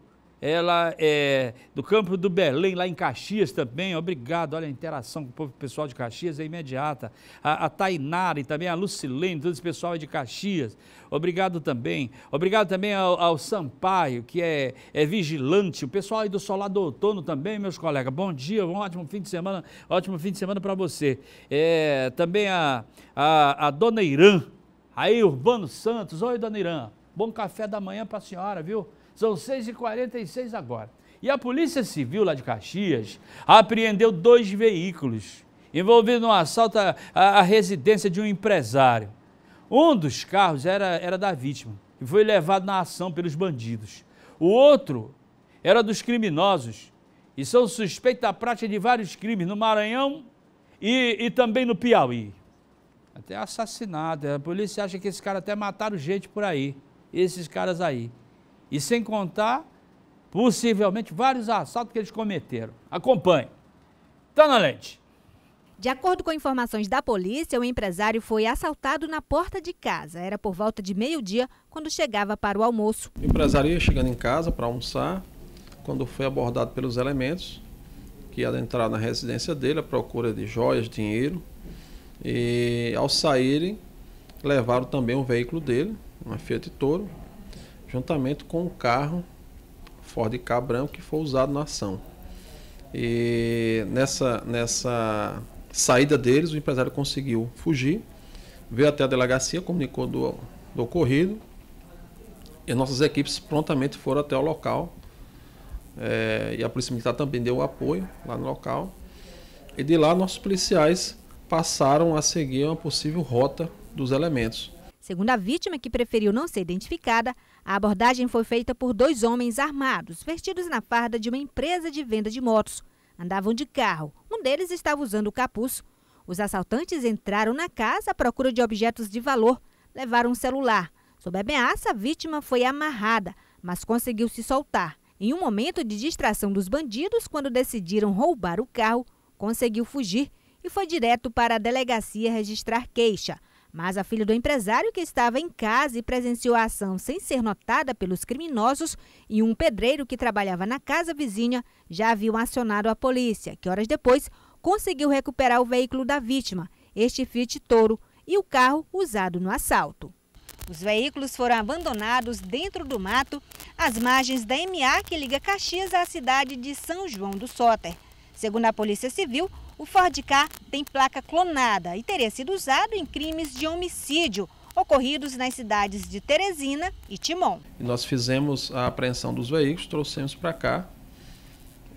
ela é do campo do Belém, lá em Caxias também. Obrigado, olha, a interação com o pessoal de Caxias é imediata. A, a Tainara e também a Lucilene, todo esse pessoal de Caxias. Obrigado também. Obrigado também ao, ao Sampaio, que é, é, vigilante. O pessoal aí do Solar do Outono também, meus colegas. Bom dia, um ótimo fim de semana, ótimo fim de semana para você. É, também a, a, a Dona Irã, aí Urbano Santos. Oi, Dona Irã, bom café da manhã para a senhora, viu? São 6h46 agora. E a Polícia Civil lá de Caxias apreendeu dois veículos envolvidos num assalto à, à, residência de um empresário. Um dos carros era, era da vítima e foi levado na ação pelos bandidos. O outro era dos criminosos e são suspeitos da prática de vários crimes no Maranhão e, e também no Piauí. Até assassinado. A polícia acha que esses caras até mataram gente por aí. Esses caras aí. E sem contar, possivelmente, vários assaltos que eles cometeram. Acompanhe. Tá na lente. De acordo com informações da polícia, o empresário foi assaltado na porta de casa. Era por volta de meio-dia quando chegava para o almoço. O empresário ia chegando em casa para almoçar, quando foi abordado pelos elementos que adentraram na residência dele à procura de joias, dinheiro. E ao saírem, levaram também um veículo dele, uma Fiat Toro, juntamente com o carro Ford Cabrão que foi usado na ação. E nessa, nessa saída deles, o empresário conseguiu fugir, veio até a delegacia, comunicou do, do ocorrido, e nossas equipes prontamente foram até o local. É, e a Polícia Militar também deu apoio lá no local. E de lá, nossos policiais passaram a seguir uma possível rota dos elementos. Segundo a vítima, que preferiu não ser identificada, a abordagem foi feita por dois homens armados, vestidos na farda de uma empresa de venda de motos. Andavam de carro, um deles estava usando o capuz. Os assaltantes entraram na casa à procura de objetos de valor, levaram um celular. Sob ameaça, a vítima foi amarrada, mas conseguiu se soltar. Em um momento de distração dos bandidos, quando decidiram roubar o carro, conseguiu fugir e foi direto para a delegacia registrar queixa. Mas a filha do empresário, que estava em casa e presenciou a ação sem ser notada pelos criminosos, e um pedreiro que trabalhava na casa vizinha já haviam acionado a polícia, que horas depois conseguiu recuperar o veículo da vítima, este Fiat Toro, e o carro usado no assalto. Os veículos foram abandonados dentro do mato, às margens da MA que liga Caxias à cidade de São João do Soter. Segundo a Polícia Civil, o Ford K tem placa clonada e teria sido usado em crimes de homicídio ocorridos nas cidades de Teresina e Timon. Nós fizemos a apreensão dos veículos, trouxemos para cá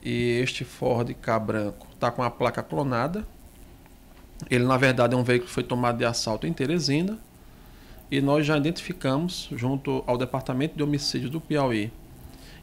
e este Ford K branco está com a placa clonada. Ele, na verdade, é um veículo que foi tomado de assalto em Teresina e nós já identificamos, junto ao Departamento de Homicídios do Piauí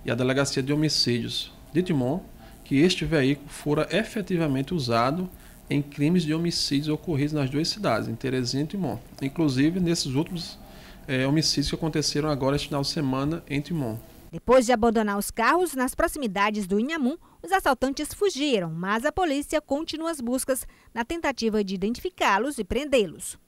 e à Delegacia de Homicídios de Timon, que este veículo fora efetivamente usado em crimes de homicídios ocorridos nas duas cidades, em Teresina e Timon. Inclusive, nesses últimos é, homicídios que aconteceram agora este final de semana em Timon. Depois de abandonar os carros nas proximidades do Inhamum, os assaltantes fugiram, mas a polícia continua as buscas na tentativa de identificá-los e prendê-los.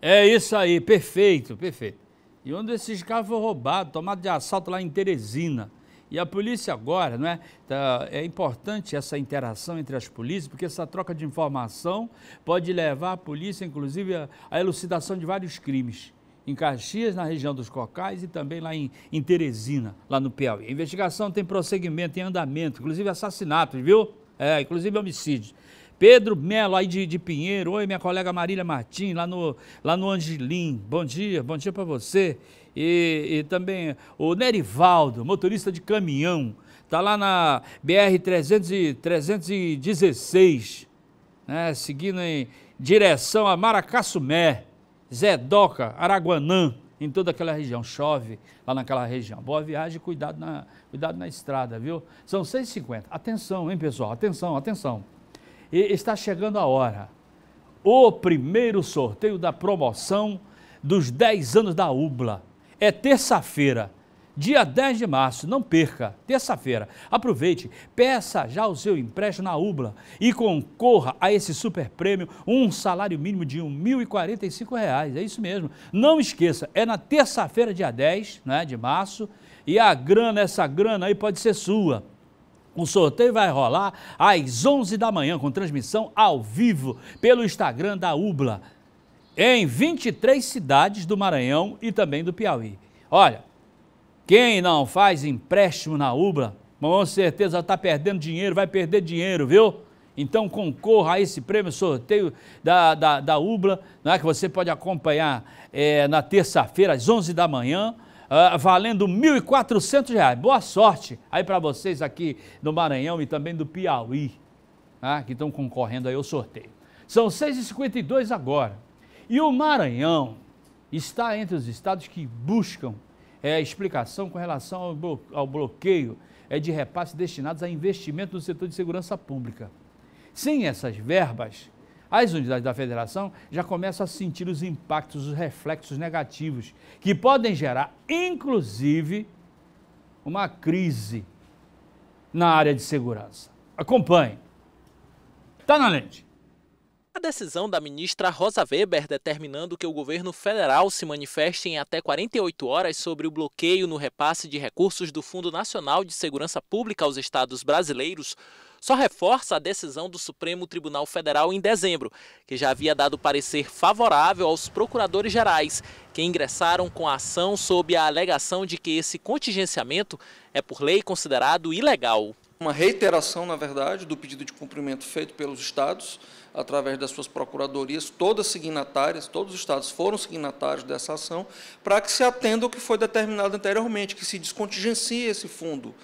É isso aí, perfeito, perfeito. E onde esses carros foram roubados, tomados de assalto lá em Teresina. E a polícia agora, não é? Tá, é importante essa interação entre as polícias, porque essa troca de informação pode levar a polícia, inclusive, à elucidação de vários crimes. Em Caxias, na região dos Cocais e também lá em, em Teresina, lá no Piauí. A investigação tem prosseguimento em andamento, inclusive assassinatos, viu? É, inclusive homicídios. Pedro Melo, aí de, de, Pinheiro. Oi, minha colega Marília Martins lá no, lá no Angelim. Bom dia, bom dia para você e, e também o Nerivaldo, motorista de caminhão, está lá na BR-316, né, seguindo em direção a Maracassumé, Zedoca, Araguanã, em toda aquela região. Chove lá naquela região. Boa viagem, cuidado na, cuidado na estrada, viu? São 6h50. Atenção, hein, pessoal? Atenção, atenção. E está chegando a hora. O primeiro sorteio da promoção dos 10 anos da UBLA é terça-feira, dia 10 de março. Não perca, terça-feira. Aproveite, peça já o seu empréstimo na UBLA e concorra a esse super prêmio, um salário mínimo de R$ 1.045. É isso mesmo. Não esqueça, é na terça-feira, dia 10 né, de março, e a grana, essa grana aí pode ser sua. O sorteio vai rolar às 11 da manhã, com transmissão ao vivo pelo Instagram da UBLA em 23 cidades do Maranhão e também do Piauí. Olha, quem não faz empréstimo na Ubra, com certeza está perdendo dinheiro, vai perder dinheiro, viu? Então concorra a esse prêmio sorteio da, da, da Ubra, né, que você pode acompanhar é, na terça-feira às 11 da manhã, uh, valendo R$ 1.400. Boa sorte aí para vocês aqui do Maranhão e também do Piauí, né, que estão concorrendo aí ao sorteio. São 6h52 agora. E o Maranhão está entre os estados que buscam é, explicação com relação ao, blo ao bloqueio é, de repasses destinados a investimento no setor de segurança pública. Sem essas verbas, as unidades da federação já começam a sentir os impactos, os reflexos negativos, que podem gerar, inclusive, uma crise na área de segurança. Acompanhe. Está na lente. A decisão da ministra Rosa Weber determinando que o governo federal se manifeste em até 48 horas sobre o bloqueio no repasse de recursos do Fundo Nacional de Segurança Pública aos estados brasileiros só reforça a decisão do Supremo Tribunal Federal em dezembro, que já havia dado parecer favorável aos procuradores gerais, que ingressaram com a ação sob a alegação de que esse contingenciamento é por lei considerado ilegal uma reiteração, na verdade, do pedido de cumprimento feito pelos estados, através das suas procuradorias, todas signatárias, todos os estados foram signatários dessa ação, para que se atenda ao que foi determinado anteriormente, que se descontingencie esse fundo,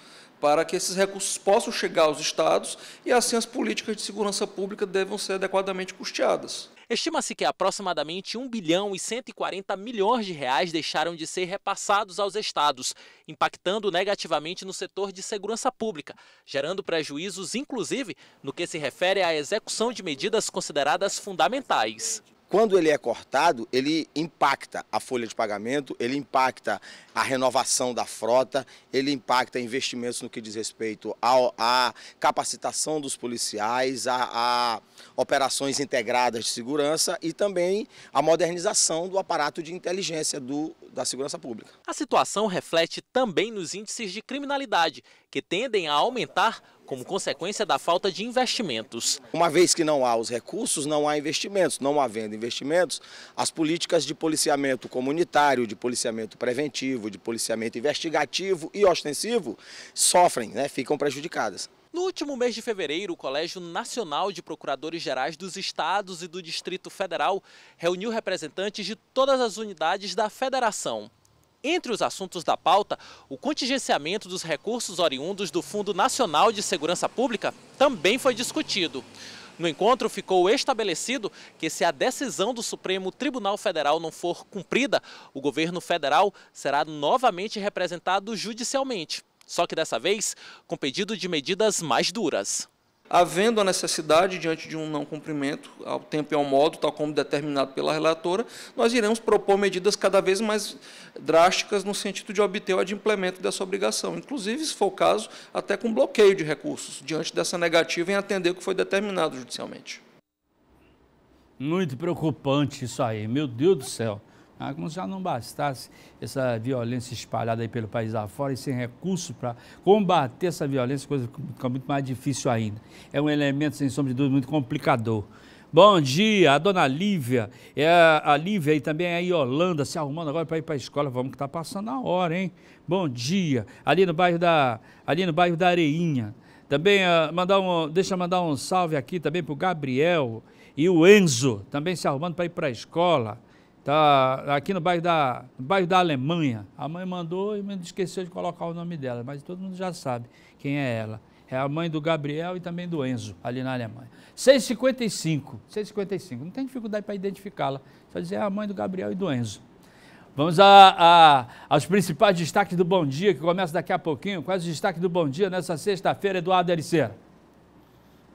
para que esses recursos possam chegar aos estados e assim as políticas de segurança pública devam ser adequadamente custeadas. Estima-se que aproximadamente 1 bilhão e 140 milhões de reais deixaram de ser repassados aos estados, impactando negativamente no setor de segurança pública, gerando prejuízos inclusive no que se refere à execução de medidas consideradas fundamentais. Quando ele é cortado, ele impacta a folha de pagamento, ele impacta a renovação da frota, ele impacta investimentos no que diz respeito à capacitação dos policiais, a, a operações integradas de segurança e também a modernização do aparato de inteligência do, da segurança pública. A situação reflete também nos índices de criminalidade, que tendem a aumentar como consequência da falta de investimentos. Uma vez que não há os recursos, não há investimentos. Não havendo investimentos, as políticas de policiamento comunitário, de policiamento preventivo, de policiamento investigativo e ostensivo sofrem, né, ficam prejudicadas. No último mês de fevereiro, o Colégio Nacional de Procuradores Gerais dos Estados e do Distrito Federal reuniu representantes de todas as unidades da federação. Entre os assuntos da pauta, o contingenciamento dos recursos oriundos do Fundo Nacional de Segurança Pública também foi discutido. No encontro, ficou estabelecido que, se a decisão do Supremo Tribunal Federal não for cumprida, o governo federal será novamente representado judicialmente. Só que dessa vez com pedido de medidas mais duras havendo a necessidade diante de um não cumprimento ao tempo e ao modo, tal como determinado pela relatora, nós iremos propor medidas cada vez mais drásticas no sentido de obter o adimplemento dessa obrigação, inclusive, se for o caso, até com bloqueio de recursos, diante dessa negativa em atender o que foi determinado judicialmente. Muito preocupante isso aí, meu Deus do céu. Ah, como se não bastasse essa violência espalhada aí pelo país afora e sem recursos para combater essa violência, coisa que fica muito mais difícil ainda. É um elemento, sem sombra de dúvida, muito complicador. Bom dia, a dona Lívia. É a Lívia e também é a Yolanda se arrumando agora para ir para a escola. Vamos que está passando a hora, hein? Bom dia. Ali no bairro da, ali no bairro da Areinha. Também uh, mandar um, deixa eu mandar um salve aqui também para o Gabriel e o Enzo, também se arrumando para ir para a escola. Tá aqui no bairro da, no bairro da Alemanha. A mãe mandou e esqueceu de colocar o nome dela, mas todo mundo já sabe quem é ela. É a mãe do Gabriel e também do Enzo, ali na Alemanha. 655, 655. Não tem dificuldade para identificá-la. Só dizer é a mãe do Gabriel e do Enzo. Vamos a, a, aos principais destaques do Bom Dia, que começa daqui a pouquinho. Quais os destaques do Bom Dia nessa sexta-feira, Eduardo Ericeira?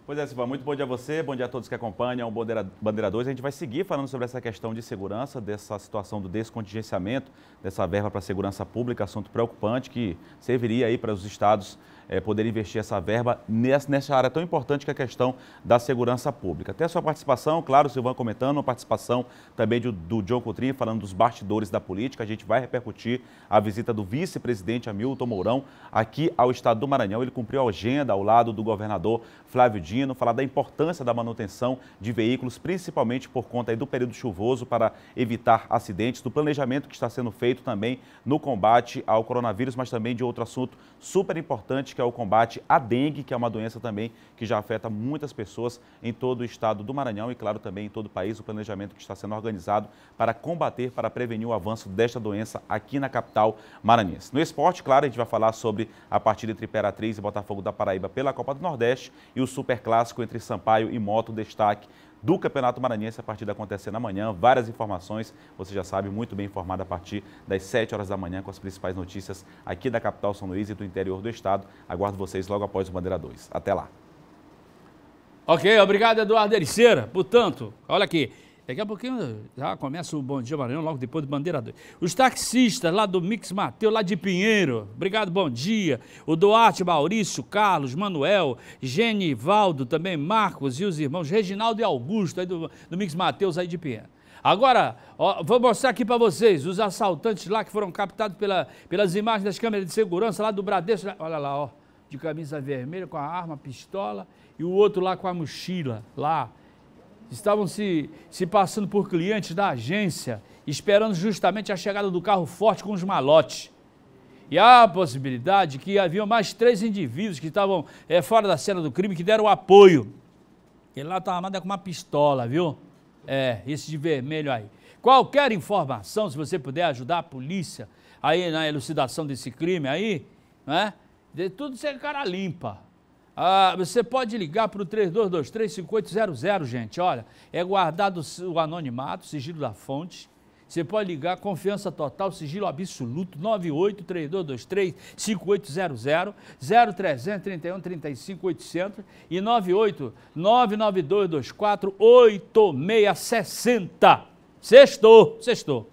Pois é, Silvão, muito bom dia a você, bom dia a todos que acompanham o Bandeira, Bandeira 2. A gente vai seguir falando sobre essa questão de segurança, dessa situação do descontingenciamento dessa verba para a segurança pública, assunto preocupante que serviria aí para os estados é, investir essa verba nessa, área tão importante que é a questão da segurança pública. Até a sua participação, claro, o Silvan comentando, a participação também do, do John Coutrinho falando dos bastidores da política. A gente vai repercutir a visita do vice-presidente Hamilton Mourão aqui ao estado do Maranhão. Ele cumpriu a agenda ao lado do governador Flávio Dias falar da importância da manutenção de veículos, principalmente por conta do período chuvoso para evitar acidentes, do planejamento que está sendo feito também no combate ao coronavírus, mas também de outro assunto super importante que é o combate à dengue, que é uma doença também que já afeta muitas pessoas em todo o estado do Maranhão e, claro, também em todo o país. O planejamento que está sendo organizado para combater, para prevenir o avanço desta doença aqui na capital maranhense. No esporte, claro, a gente vai falar sobre a partida entre Imperatriz e Botafogo da Paraíba pela Copa do Nordeste e o Super Clássico entre Sampaio e Moto, destaque do Campeonato Maranhense. A partida acontecendo amanhã. Várias informações, você já sabe, muito bem informado a partir das 7 horas da manhã com as principais notícias aqui da capital São Luís e do interior do estado. Aguardo vocês logo após o Bandeira 2. Até lá. Ok, obrigado Eduardo Ericeira. Portanto, olha aqui. Daqui a pouquinho já começa o Bom Dia Maranhão, logo depois do Bandeira 2. Os taxistas lá do Mix Mateus, lá de Pinheiro. Obrigado, bom dia. O Duarte, Maurício, Carlos, Manuel, Genivaldo, também Marcos e os irmãos Reginaldo e Augusto, aí do, do Mix Mateus, aí de Pinheiro. Agora, ó, vou mostrar aqui para vocês os assaltantes lá que foram captados pela, pelas imagens das câmeras de segurança lá do Bradesco. Olha lá, ó, de camisa vermelha, com a arma, pistola, e o outro lá com a mochila, lá estavam se, se passando por clientes da agência, esperando justamente a chegada do carro forte com os malotes. E há a possibilidade que havia mais três indivíduos que estavam é, fora da cena do crime que deram apoio. Ele lá estava armado é com uma pistola, viu? É, esse de vermelho aí. Qualquer informação, se você puder ajudar a polícia aí na elucidação desse crime aí, né? De tudo ser é cara limpa. Ah, você pode ligar para o 3223-5800, gente. Olha, é guardado o anonimato, sigilo da fonte. Você pode ligar, confiança total, sigilo absoluto, 98-3223-5800, 0331 35800 e 98-992-24-8660. Sextou, sextou.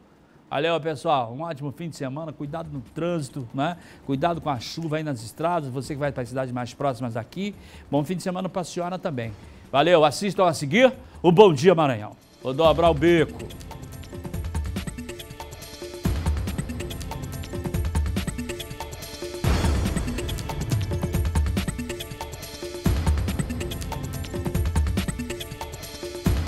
Valeu, pessoal. Um ótimo fim de semana. Cuidado no trânsito, né? Cuidado com a chuva aí nas estradas. Você que vai para as cidades mais próximas daqui. Bom fim de semana para a senhora também. Valeu. Assistam a seguir o Bom Dia Maranhão. Vou dobrar o bico.